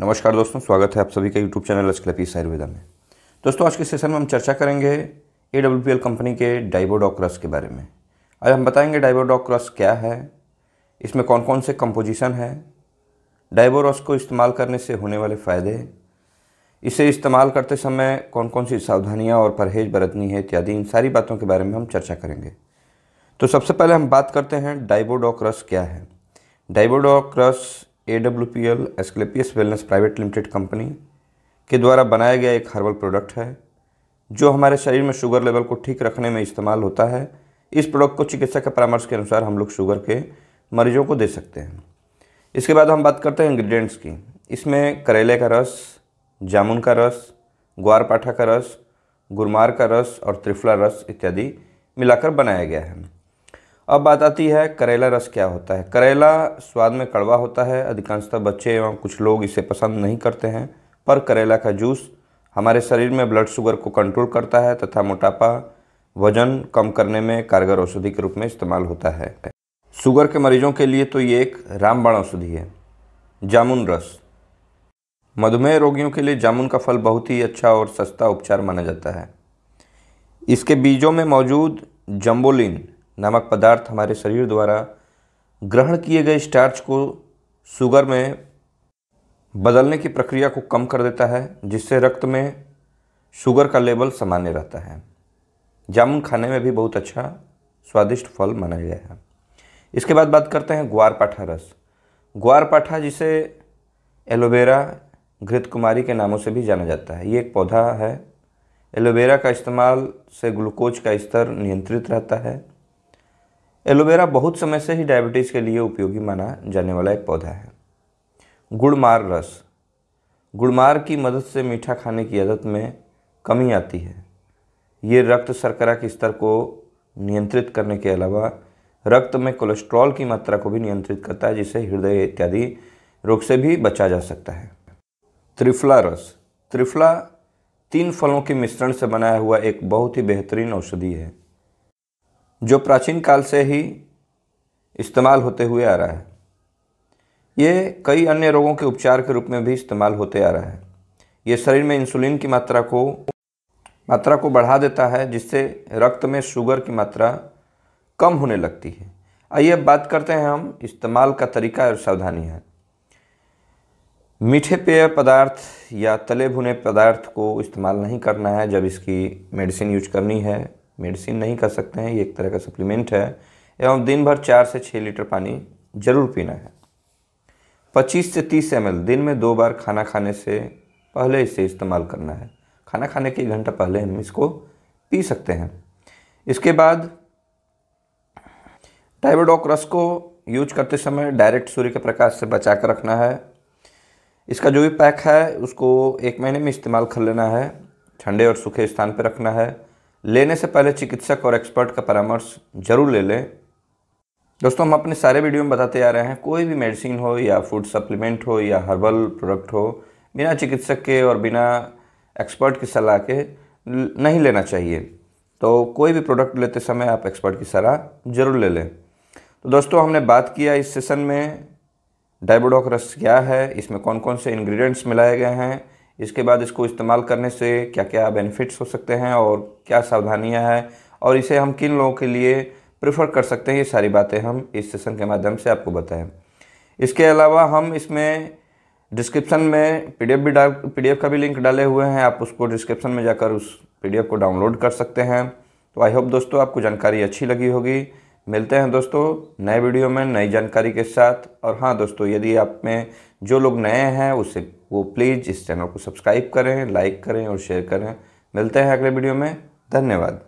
नमस्कार दोस्तों स्वागत है आप सभी का यूट्यूब चैनल क्लपी आयुर्वेदा में दोस्तों आज के सेशन में हम चर्चा करेंगे A W P L company के डाइबोडॉक रस के बारे में आज हम बताएंगे डाइबोडॉक रस क्या है इसमें कौन कौन से कंपोजिशन है डाइबो रस को इस्तेमाल करने से होने वाले फ़ायदे इसे इस्तेमाल करते समय कौन कौन सी सावधानियाँ और परहेज बरतनी है इत्यादि इन सारी बातों के बारे में हम चर्चा करेंगे तो सबसे पहले हम बात करते हैं डाइबोडॉक रस क्या है डाइबोडॉक रस A W P L Asclepius wellness private limited company के द्वारा बनाया गया एक हर्बल प्रोडक्ट है जो हमारे शरीर में शुगर लेवल को ठीक रखने में इस्तेमाल होता है इस प्रोडक्ट को चिकित्सा के परामर्श के अनुसार हम लोग शुगर के मरीजों को दे सकते हैं इसके बाद हम बात करते हैं इंग्रेडिएंट्स की इसमें करेले का रस जामुन का रस ग्वार पाठा का रस गुरमार का रस और त्रिफला रस इत्यादि मिलाकर बनाया गया है अब बात आती है करेला रस क्या होता है करेला स्वाद में कड़वा होता है अधिकांशतः बच्चे एवं कुछ लोग इसे पसंद नहीं करते हैं पर करेला का जूस हमारे शरीर में ब्लड शुगर को कंट्रोल करता है तथा मोटापा वजन कम करने में कारगर औषधि के रूप में इस्तेमाल होता है शुगर के मरीजों के लिए तो ये एक रामबाण औषधि है जामुन रस मधुमेह रोगियों के लिए जामुन का फल बहुत ही अच्छा और सस्ता उपचार माना जाता है इसके बीजों में मौजूद जम्बोलिन नामक पदार्थ हमारे शरीर द्वारा ग्रहण किए गए स्टार्च को शुगर में बदलने की प्रक्रिया को कम कर देता है जिससे रक्त में शुगर का लेवल सामान्य रहता है जामुन खाने में भी बहुत अच्छा स्वादिष्ट फल माना गया है इसके बाद बात करते हैं ग्वार पाठा रस ग्वार पाठा जिसे एलोवेरा घृत कुमारी के नामों से भी जाना जाता है ये एक पौधा है एलोवेरा का इस्तेमाल से ग्लूकोज का स्तर नियंत्रित रहता है एलोवेरा बहुत समय से ही डायबिटीज़ के लिए उपयोगी माना जाने वाला एक पौधा है गुड़मार रस गुड़मार की मदद से मीठा खाने की आदत में कमी आती है ये रक्त शर्करा के स्तर को नियंत्रित करने के अलावा रक्त में कोलेस्ट्रॉल की मात्रा को भी नियंत्रित करता है जिसे हृदय इत्यादि रोग से भी बचा जा सकता है त्रिफला रस त्रिफला तीन फलों के मिश्रण से बनाया हुआ एक बहुत ही बेहतरीन औषधि है जो प्राचीन काल से ही इस्तेमाल होते हुए आ रहा है ये कई अन्य रोगों के उपचार के रूप में भी इस्तेमाल होते आ रहा है ये शरीर में इंसुलिन की मात्रा को मात्रा को बढ़ा देता है जिससे रक्त में शुगर की मात्रा कम होने लगती है आइए अब बात करते हैं हम इस्तेमाल का तरीका और सावधानी है मीठे पेय पदार्थ या तले भुने पदार्थ को इस्तेमाल नहीं करना है जब इसकी मेडिसिन यूज करनी है मेडिसिन नहीं कर सकते हैं ये एक तरह का सप्लीमेंट है एवं दिन भर चार से छः लीटर पानी जरूर पीना है पच्चीस से तीस एम दिन में दो बार खाना खाने से पहले इसे इस्तेमाल करना है खाना खाने के एक घंटा पहले हम इसको पी सकते हैं इसके बाद टाइबोडॉक रस को यूज करते समय डायरेक्ट सूर्य के प्रकाश से बचा कर रखना है इसका जो भी पैक है उसको एक महीने में इस्तेमाल कर लेना है ठंडे और सूखे स्थान पर रखना है लेने से पहले चिकित्सक और एक्सपर्ट का परामर्श जरूर ले लें दोस्तों हम अपने सारे वीडियो में बताते आ रहे हैं कोई भी मेडिसिन हो या फूड सप्लीमेंट हो या हर्बल प्रोडक्ट हो बिना चिकित्सक के और बिना एक्सपर्ट की सलाह के नहीं लेना चाहिए तो कोई भी प्रोडक्ट लेते समय आप एक्सपर्ट की सलाह जरूर ले लें तो दोस्तों हमने बात किया इस सेशन में डाइबोडॉक रस क्या है इसमें कौन कौन से इन्ग्रीडियंट्स मिलाए गए हैं इसके बाद इसको इस्तेमाल करने से क्या क्या बेनिफिट्स हो सकते हैं और क्या सावधानियां हैं और इसे हम किन लोगों के लिए प्रेफर कर सकते हैं ये सारी बातें हम इस सेशन के माध्यम से आपको बताएं इसके अलावा हम इसमें डिस्क्रिप्शन में पीडीएफ भी डाल पीडीएफ का भी लिंक डाले हुए हैं आप उसको डिस्क्रिप्शन में जाकर उस पीडीएफ को डाउनलोड कर सकते हैं तो आई होप दोस्तों आपको जानकारी अच्छी लगी होगी मिलते हैं दोस्तों नए वीडियो में नई जानकारी के साथ और हाँ दोस्तों यदि आप में जो लोग नए हैं उसे वो प्लीज़ इस चैनल को सब्सक्राइब करें लाइक करें और शेयर करें मिलते हैं अगले वीडियो में धन्यवाद